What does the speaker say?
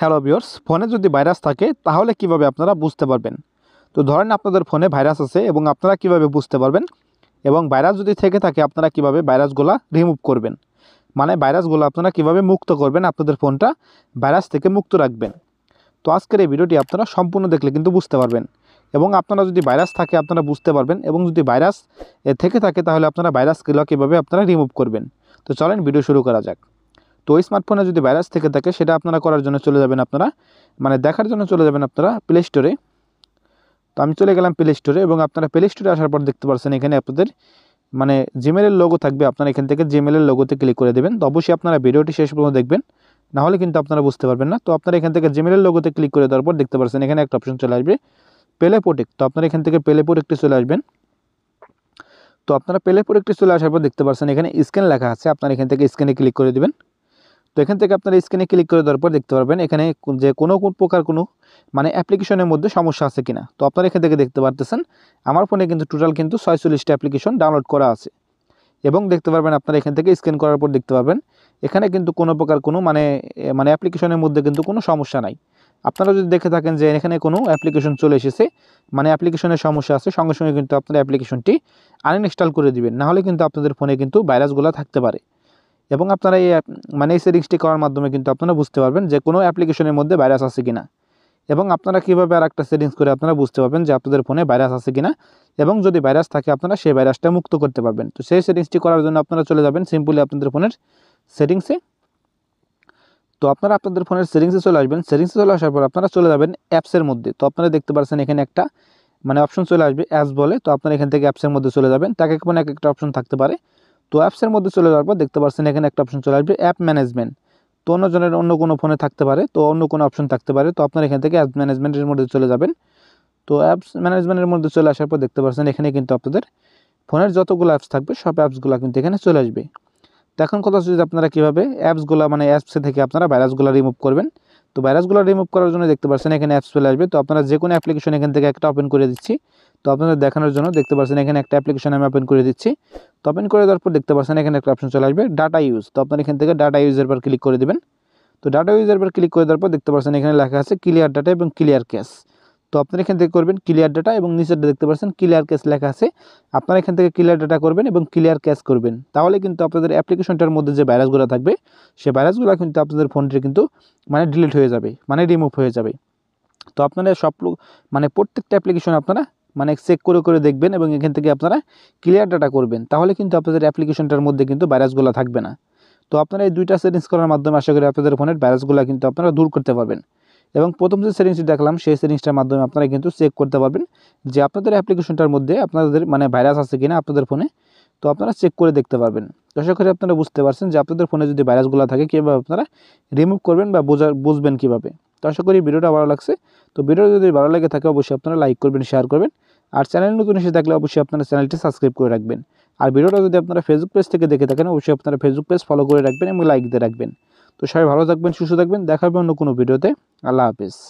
hello বিয়র্স ফোনে যদি virus থাকে তাহলে কিভাবে আপনারা বুঝতে পারবেন তো ধরেন আপনাদের ফোনে ভাইরাস আছে এবং আপনারা কিভাবে বুঝতে পারবেন এবং ভাইরাস যদি থেকে থাকে আপনারা কিভাবে ভাইরাসগুলা রিমুভ করবেন মানে ভাইরাসগুলো আপনারা কিভাবে মুক্ত করবেন আপনাদের ফোনটা ভাইরাস থেকে মুক্ত রাখবেন তো আজকের এই ভিডিওটি আপনারা সম্পূর্ণ দেখলে কিন্তু বুঝতে পারবেন এবং আপনারা যদি ভাইরাস থাকে আপনারা বুঝতে পারবেন এবং যদি ভাইরাস থেকে থাকে তাহলে আপনারা ভাইরাসগুলো কীভাবে আপনারা রিমুভ করবেন তো চলেন ভিডিও শুরু করা যাক তো ওই স্মার্টফোনে যদি ভাইরাস থেকে থাকে সেটা আপনারা করার জন্য চলে যাবেন আপনারা মানে দেখার জন্য চলে যাবেন আপনারা প্লে স্টোরে তো আমি চলে গেলাম প্লে স্টোরে এবং আপনারা প্লে স্টোরে আসার পর দেখতে পাচ্ছেন এখানে আপনাদের মানে জিমেলের লোগো থাকবে আপনারা এখান থেকে জিমেলের লোগোতে ক্লিক করে দেবেন তো অবশ্যই আপনারা ভিডিওটি শেষ পর্যন্ত দেখবেন নাহলে কিন্তু আপনারা বুঝতে পারবেন না তো আপনারা এখান থেকে জিমেলের লোগোতে ক্লিক করে দেওয়ার পর দেখতে পাচ্ছেন এখানে একটা অপশন চলে আসবে পেলে প্রোটেক্ট তো আপনারা এখান থেকে পেলে প্রোটেক্টে চলে আসবেন তো আপনারা পেলে প্রোটেক্টে চলে আসার পর দেখতে পাচ্ছেন এখানে স্ক্যান লেখা আছে আপনারা এখান থেকে স্ক্যানে ক্লিক করে দেবেন তো এখান থেকে আপনারা স্ক্রিনে ক্লিক করে দেওয়ার পর দেখতে পারবেন এখানে যে কোনো কোন প্রকার কোনো মানে অ্যাপ্লিকেশনের মধ্যে সমস্যা আছে কিনা তো আপনারা এখান থেকে দেখতে পারতেছেন আমার ফোনে কিন্তু টোটাল কিন্তু ছয়চল্লিশটা অ্যাপ্লিকেশন ডাউনলোড করা আছে এবং দেখতে পারবেন আপনারা এখান থেকে স্ক্যান করার পর দেখতে পারবেন এখানে কিন্তু কোনো প্রকার কোনো মানে মানে অ্যাপ্লিকেশনের মধ্যে কিন্তু কোনো সমস্যা নাই আপনারা যদি দেখে থাকেন যে এখানে কোনো অ্যাপ্লিকেশন চলে এসেছে মানে অ্যাপ্লিকেশনের সমস্যা আছে সঙ্গে সঙ্গে কিন্তু আপনার অ্যাপ্লিকেশনটি আনইনস্টল করে দিবেন নাহলে কিন্তু আপনাদের ফোনে কিন্তু ভাইরাসগুলো থাকতে পারে এবং আপনারা এই মানে এই সেটিংসটি করার মাধ্যমে কিন্তু আপনারা বুঝতে পারবেন যে কোনো অ্যাপ্লিকেশনের মধ্যে ভাইরাস আছে কিনা এবং আপনারা কীভাবে আর একটা সেটিংস করে আপনারা বুঝতে পারবেন যে আপনাদের ফোনে ভাইরাস আছে কিনা এবং যদি ভাইরাস থাকে আপনারা সেই ভাইরাসটা মুক্ত করতে পারবেন তো সেই সেটিংসটি করার জন্য আপনারা চলে যাবেন সিম্পলি আপনাদের ফোনের সেটিংসে তো আপনারা আপনাদের ফোনের সেটিংসে চলে আসবেন সেটিংসে চলে আসার পর আপনারা চলে যাবেন অ্যাপসের মধ্যে তো আপনারা দেখতে পাচ্ছেন এখানে একটা মানে অপশন চলে আসবে অ্যাপস বলে তো আপনারা এখান থেকে অ্যাপসের মধ্যে চলে যাবেন তাকে কোনো এক একটা অপশন থাকতে পারে তো অ্যাপসের মধ্যে চলে যাওয়ার পর দেখতে পাচ্ছেন এখানে একটা অপশন চলে আসবে অ্যাপ ম্যানেজমেন্ট তো অন্যজনের অন্য কোনো ফোনে থাকতে পারে তো অন্য কোনো অপশন থাকতে পারে তো আপনার এখান থেকে অ্যাপ ম্যানেজমেন্টের মধ্যে চলে যাবেন তো অ্যাপস ম্যানেজমেন্টের মধ্যে চলে আসার পর দেখতে পাচ্ছেন এখানে কিন্তু আপনাদের ফোনের যতগুলো অ্যাপস থাকবে সব অ্যাপসগুলো কিন্তু এখানে চলে আসবে তো এখন কথা হচ্ছে যে আপনারা কীভাবে অ্যাপসগুলো মানে অ্যাপসে থেকে আপনারা ভাইরাসগুলো রিমুভ করবেন তো ভাইরাসগুলো রিমুভ করার জন্য দেখতে পাচ্ছেন এখানে অ্যাপস চলে আসবে তো আপনারা যে কোনো অ্যাপ্লিকেশন এখান থেকে একটা ওপেন করে দিচ্ছি তো আপনাদের দেখানোর জন্য দেখতে পাচ্ছেন এখানে একটা অ্যাপ্লিকেশন আমি ওপেন করে দিচ্ছি তো ওপেন করে দেওয়ার পর দেখতে পাচ্ছেন এখানে একটা অপশন চলে আসবে ডাটা ইউজ তো আপনারা এখান থেকে ডাটা ইউজের পর ক্লিক করে দেবেন তো ডাটা ইউজের পর ক্লিক করে দেওয়ার পর দেখতে পাচ্ছেন এখানে লেখা আছে ক্লিয়ার ডাটা এবং ক্লিয়ার ক্যাশ তো আপনারা এখান থেকে করবেন ক্লিয়ার ডাটা এবং নিচেটা দেখতে পাচ্ছেন ক্লিয়ার ক্যাশ লেখা আছে আপনারা এখান থেকে ক্লিয়ার ডাটা করবেন এবং ক্লিয়ার ক্যাশ করবেন তাহলে কিন্তু আপনাদের অ্যাপ্লিকেশনটার মধ্যে যে ভাইরাসগুলো থাকবে সে ভাইরাসগুলো কিন্তু আপনাদের ফোনটি কিন্তু মানে ডিলিট হয়ে যাবে মানে রিমুভ হয়ে যাবে তো আপনারা সব মানে প্রত্যেকটা অ্যাপ্লিকেশন আপনারা মানে চেক করে করে দেখবেন এবং এখান থেকে আপনারা ক্লিয়ার ডাটা করবেন তাহলে কিন্তু আপনাদের অ্যাপ্লিকেশনটার মধ্যে কিন্তু ভাইরাসগুলো থাকবে না তো আপনারা এই দুইটা সেটিংস করার মাধ্যমে আশা করি আপনাদের ফোনের ভাইরাসগুলো কিন্তু আপনারা দূর করতে পারবেন এবং প্রথম যে সেটিংসটি দেখলাম সেই সেটিংসটার মাধ্যমে আপনারা কিন্তু চেক করতে পারবেন যে আপনাদের অ্যাপ্লিকেশনটার মধ্যে আপনাদের মানে ভাইরাস আছে কিনা আপনাদের ফোনে তো আপনারা চেক করে দেখতে পারবেন আশা করি আপনারা বুঝতে পারছেন যে আপনাদের ফোনে যদি ভাইরাসগুলো থাকে কীভাবে আপনারা রিমুভ করবেন বা বোঝা বুঝবেন কীভাবে তো আশা করি ভিডিওটা ভালো লাগছে তো ভিডিওটা যদি ভালো লাগে থাকে অবশ্যই আপনারা লাইক করবেন শেয়ার করবেন আর চ্যানেল নতুন এসে থাকলে অবশ্যই আপনারা চ্যানেলটি সাবস্ক্রাইব করে রাখবেন আর ভিডিওটা যদি আপনারা ফেসবুক পেজ থেকে দেখে থাকেন অবশ্যই আপনারা ফেসবুক পেজ ফলো করে রাখবেন এবং লাইক দিয়ে রাখবেন তো সবাই ভালো থাকবেন সুস্থ থাকবেন দেখা হবে অন্য কোনো ভিডিওতে আল্লাহ হাফিজ